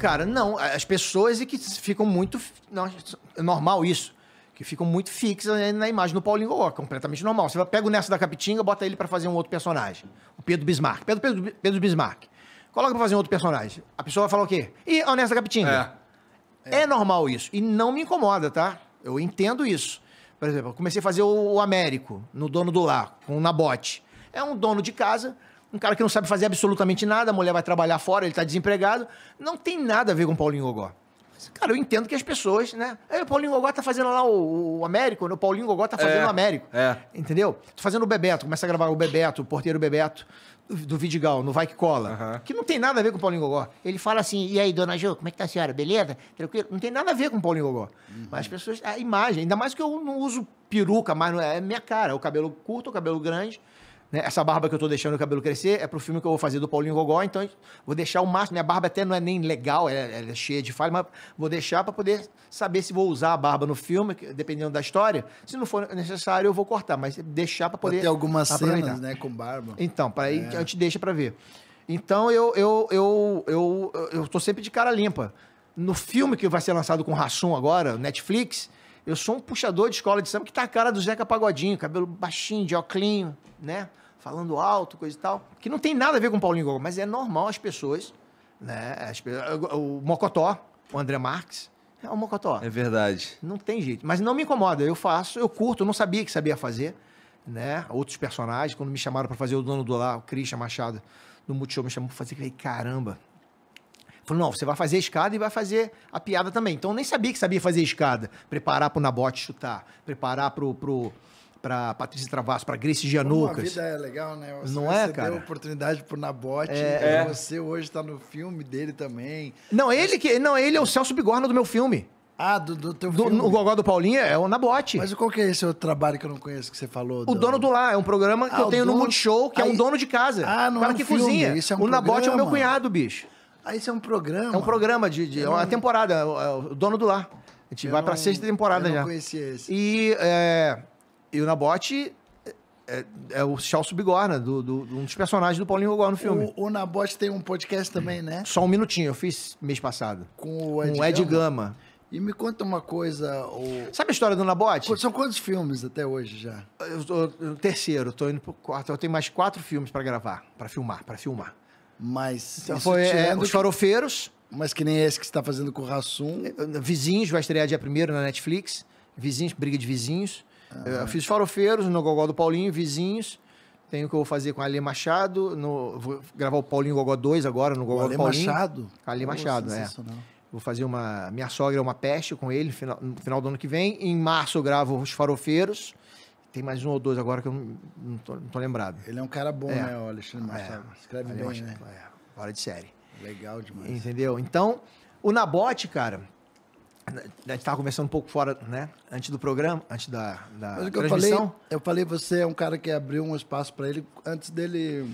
Cara, não. As pessoas é que ficam muito. é normal isso. Que ficam muito fixas né, na imagem do Paulinho Gogó, completamente normal. Você pega o Nessa da Capitinga, bota ele para fazer um outro personagem. O Pedro Bismarck. Pedro, Pedro, Pedro Bismarck. Coloca pra fazer um outro personagem. A pessoa vai falar o quê? E é o Nessa da Capitinga. É. É. é normal isso. E não me incomoda, tá? Eu entendo isso. Por exemplo, eu comecei a fazer o Américo, no Dono do Lar, com o Nabote. É um dono de casa um cara que não sabe fazer absolutamente nada, a mulher vai trabalhar fora, ele está desempregado. Não tem nada a ver com Paulinho Gogó. Cara, eu entendo que as pessoas, né? É, o Paulinho Gogó tá fazendo lá o, o Américo, né? o Paulinho Gogó tá fazendo é, o Américo. É. Entendeu? Tô fazendo o Bebeto, começa a gravar o Bebeto, o porteiro Bebeto do Vidigal, no Vai Que Cola, uhum. que não tem nada a ver com o Paulinho Gogó. Ele fala assim, e aí, dona Jo, como é que tá a senhora? Beleza? Tranquilo? Não tem nada a ver com o Paulinho Gogó. Uhum. Mas as pessoas, a imagem, ainda mais que eu não uso peruca, mas é, é minha cara, é o cabelo curto, o cabelo grande. Né? Essa barba que eu tô deixando o cabelo crescer é pro filme que eu vou fazer do Paulinho Gogó, então vou deixar o máximo. Minha barba até não é nem legal, ela, é cheia de falha, mas vou deixar para poder saber se vou usar a barba no filme, dependendo da história. Se não for necessário, eu vou cortar, mas deixar para poder. Tem algumas aproveitar. cenas, né, com barba. Então, para aí é. a gente deixa para ver. Então eu, eu, eu, eu, eu tô sempre de cara limpa. No filme que vai ser lançado com Rassum agora, Netflix, eu sou um puxador de escola de samba que tá a cara do Zeca Pagodinho, cabelo baixinho, de oclinho, né? Falando alto, coisa e tal. Que não tem nada a ver com o Paulinho Gogol, mas é normal as pessoas, né? As, o Mocotó, o André Marques, é o Mocotó. É verdade. Não tem jeito. Mas não me incomoda, eu faço, eu curto, eu não sabia que sabia fazer, né? Outros personagens, quando me chamaram para fazer o dono do lá, o Christian Machado, no Multishow, me chamou pra fazer, eu falei, caramba, Falou, não, você vai fazer a escada e vai fazer a piada também. Então eu nem sabia que sabia fazer a escada. Preparar pro Nabote chutar, preparar pro... pro para Patrícia Travasso, para Grace Gianoucas. Uma a vida é legal, né? Você, não é, cara? Você deu oportunidade pro Nabote, é, é. você hoje está no filme dele também. Não, ele que, não, ele é o Celso Bigorna do meu filme. Ah, do, do teu do, filme. O Gogó do Paulinho é o Nabote. Mas qual que é esse outro trabalho que eu não conheço que você falou? O do... Dono do Lá, é um programa que ah, eu tenho dono... no Multishow, que Aí... é um dono de casa. Ah, não cara é um que filme, cozinha. É um o programa. Nabote é o meu cunhado, bicho. Ah, isso é um programa? É um programa de. de é uma temporada, é é o dono do lar. A gente eu vai não, pra sexta temporada eu não já. conhecia esse. E, é, e o Nabote é, é, o Charles Bigorna, né, do, do, um dos personagens do Paulinho Gogó no filme. O, o Nabote tem um podcast também, né? Só um minutinho, eu fiz mês passado. Com o Ed, Com o Ed Gama. Gama. E me conta uma coisa. O... Sabe a história do Nabote? São quantos filmes até hoje já? Eu, eu, eu terceiro, tô indo pro quarto. Eu tenho mais quatro filmes para gravar, para filmar, para filmar. Mas. Então, foi é, é os farofeiros. Mas que nem esse que você está fazendo com o Rassum. Vizinhos, vai estrear dia primeiro na Netflix. Vizinhos, briga de vizinhos. Ah. fiz farofeiros no Gogó do Paulinho, vizinhos. Tenho o que eu vou fazer com a Alê Machado. No, vou gravar o Paulinho Gogó 2 agora no Gogó do Paulinho. Machado? Alê Machado, é. Vou fazer uma. Minha sogra é uma peste com ele no final, no final do ano que vem. Em março eu gravo Os Farofeiros. Tem mais um ou dois agora que eu não, tô, não tô, lembrado. Ele é um cara bom, é. né, o Alexandre Machado? É. Escreve bem, né? É. de série. Legal demais. Entendeu? Então, o Nabote, cara, a gente tava conversando um pouco fora, né? Antes do programa, antes da, da Mas que transmissão. Eu falei, eu falei, você é um cara que abriu um espaço para ele antes dele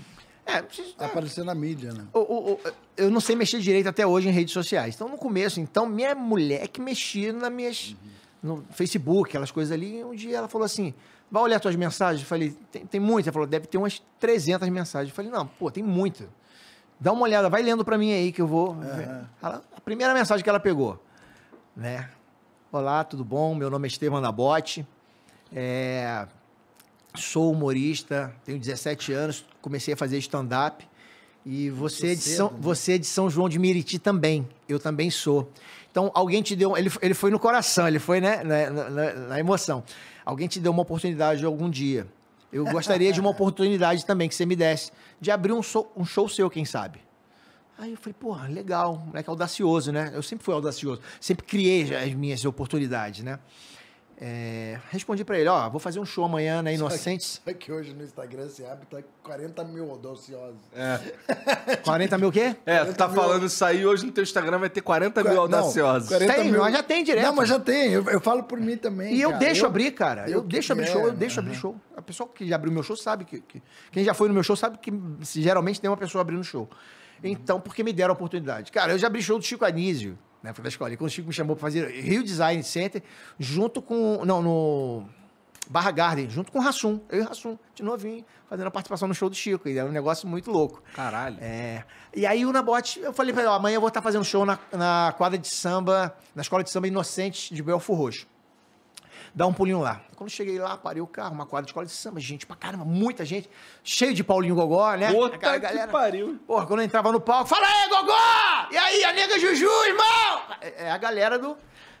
é, é, aparecer na mídia, né? Eu, eu, não sei mexer direito até hoje em redes sociais. Então, no começo, então, minha mulher que mexia nas minhas... Uhum no Facebook, aquelas coisas ali. E um dia ela falou assim: vai olhar suas mensagens? Eu falei: tem, tem muita. Ela falou: deve ter umas 300 mensagens. Eu falei: não, pô, tem muita. Dá uma olhada, vai lendo para mim aí que eu vou. Uhum. Ela, a primeira mensagem que ela pegou, né? Olá, tudo bom? Meu nome é Estevam Nabote. É, sou humorista, tenho 17 anos, comecei a fazer stand-up. E você é, de São, cedo, né? você é de São João de Miriti também. Eu também sou. Então, alguém te deu. Ele, ele foi no coração, ele foi né, né, na, na, na emoção. Alguém te deu uma oportunidade algum dia. Eu gostaria de uma oportunidade também que você me desse de abrir um, um show seu, quem sabe. Aí eu falei, porra, legal, moleque é audacioso, né? Eu sempre fui audacioso, sempre criei as minhas oportunidades, né? É, respondi para ele, ó, vou fazer um show amanhã na né, Inocentes. Só que, só que hoje no Instagram se habita tá 40 mil audaciosos. É. 40 mil o quê? É, tu tá mil... falando isso aí, hoje no teu Instagram vai ter 40 mil audaciosos. Não, 40 tem, mil... já tem direto. Não, mas já tem, eu, eu falo por mim também. E cara. eu deixo eu, abrir, cara, eu, eu deixo abrir é, show, eu né? deixo abrir show. A pessoa que já abriu meu show sabe, que, que, quem já foi no meu show sabe que geralmente tem uma pessoa abrindo show. Então, porque me deram a oportunidade. Cara, eu já abri show do Chico Anísio na escola. E quando o Chico me chamou para fazer Rio Design Center, junto com. Não, no. Barra Garden, junto com o Rassum. Eu e o Rassum, de novinho, fazendo a participação no show do Chico. E era um negócio muito louco. Caralho. É. E aí o Nabote, eu falei pra ele, amanhã eu vou estar tá fazendo show na, na quadra de samba, na escola de samba Inocentes de Belfo Roxo dar um pulinho lá. Quando cheguei lá, parei o carro, uma quadra de escola de samba, gente pra caramba, muita gente, cheio de Paulinho Gogó, né? Puta galera, pariu. Porra, quando eu entrava no palco, fala aí, Gogó! E aí, a nega Juju, irmão! É, é a galera do,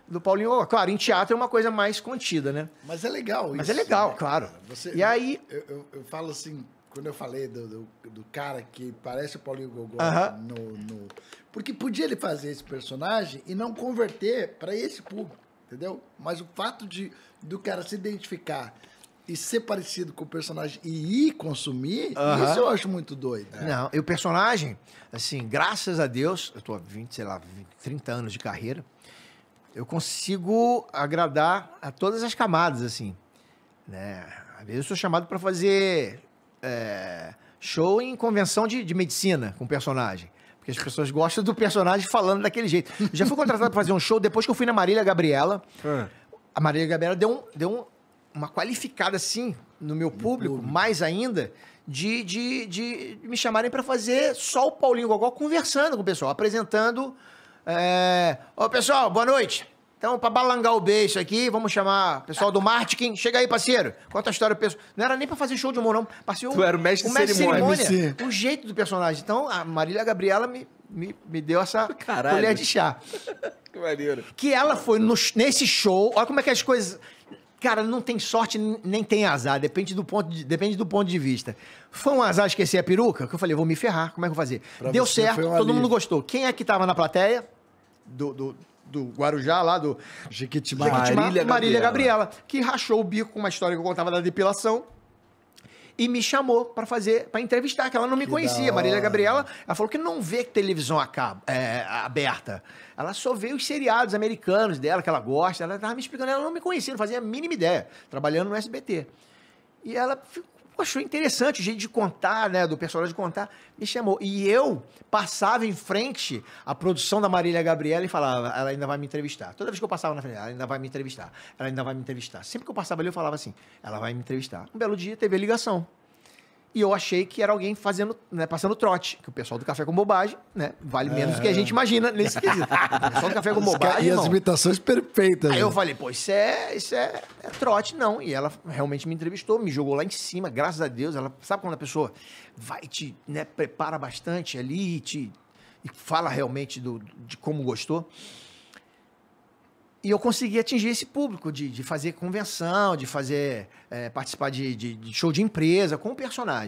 do Paulinho Gogó. Claro, em teatro é uma coisa mais contida, né? Mas é legal isso. Mas é legal, né? claro. Você, e aí... Eu, eu, eu, falo assim, quando eu falei do, do, do cara que parece o Paulinho Gogó uh -huh. no, no... Porque podia ele fazer esse personagem e não converter para esse público entendeu? Mas o fato de do cara se identificar e ser parecido com o personagem e ir consumir, isso eu acho muito doido. Né? Não, e o personagem, assim, graças a Deus, eu tô há 20, sei lá, 20, 30 anos de carreira, eu consigo agradar a todas as camadas, assim, né? Às vezes eu sou chamado para fazer é, show em convenção de, de medicina com personagem. Porque as pessoas gostam do personagem falando daquele jeito. já fui contratado pra fazer um show depois que eu fui na Marília Gabriela. Ah. A Marília Gabriela deu, um, deu um, uma qualificada, assim, no meu público, público. mais ainda, de, de, de me chamarem para fazer só o Paulinho Gogó conversando com o pessoal, apresentando. É... Ô, pessoal, boa noite. Então, para balangar o beijo aqui, vamos chamar o pessoal do marketing. Chega aí, parceiro. Conta a história do Não era nem para fazer show de humor, não. Parceiro, tu era o mestre, o de cerimônia. cerimônia o jeito do personagem. Então, a Marília Gabriela me, me, me deu essa Caralho. colher de chá. que maneiro. Que ela foi no, nesse show. Olha como é que as coisas... Cara, não tem sorte nem tem azar, depende do ponto de, depende do ponto de vista. Foi um azar esquecer a peruca, que eu falei, vou me ferrar, como é que eu vou fazer? Pra Deu certo, todo ali. mundo gostou. Quem é que tava na plateia? Do, do, do Guarujá, lá do Jequitimá, Jequitimá Marília, Marília Gabriela. Gabriela. que rachou o bico com uma história que eu contava da depilação. E me chamou para fazer, para entrevistar, que ela não me que conhecia. Marília Gabriela, ela falou que não vê televisão acaba, é, aberta. Ela só vê os seriados americanos dela, que ela gosta. Ela tava me explicando, ela não me conhecia, não fazia a mínima ideia, trabalhando no SBT. E ela ficou achou interessante o jeito de contar, né? Do personagem contar. Me chamou. E eu passava em frente à produção da Marília Gabriela e falava, ela ainda vai me entrevistar. Toda vez que eu passava na frente, ela ainda vai me entrevistar. Ela ainda vai me entrevistar. Sempre que eu passava ali, eu falava assim, ela vai me entrevistar. Um belo dia teve a ligação. E eu achei que era alguém fazendo, né, passando trote. Que o pessoal do Café com Bobagem, né, vale menos do que a gente é. imagina nesse quesito. O pessoal do Café com Bobagem, E as imitações perfeitas. Aí eu né? falei, pô, isso é, isso é, é trote, não. E ela realmente me entrevistou, me jogou lá em cima, graças a Deus. Ela sabe quando a pessoa vai te, né, prepara bastante ali e te e fala realmente do, de como gostou e eu consegui atingir esse público de, de fazer convenção, de fazer é, participar de, de, de show de empresa com o personagem.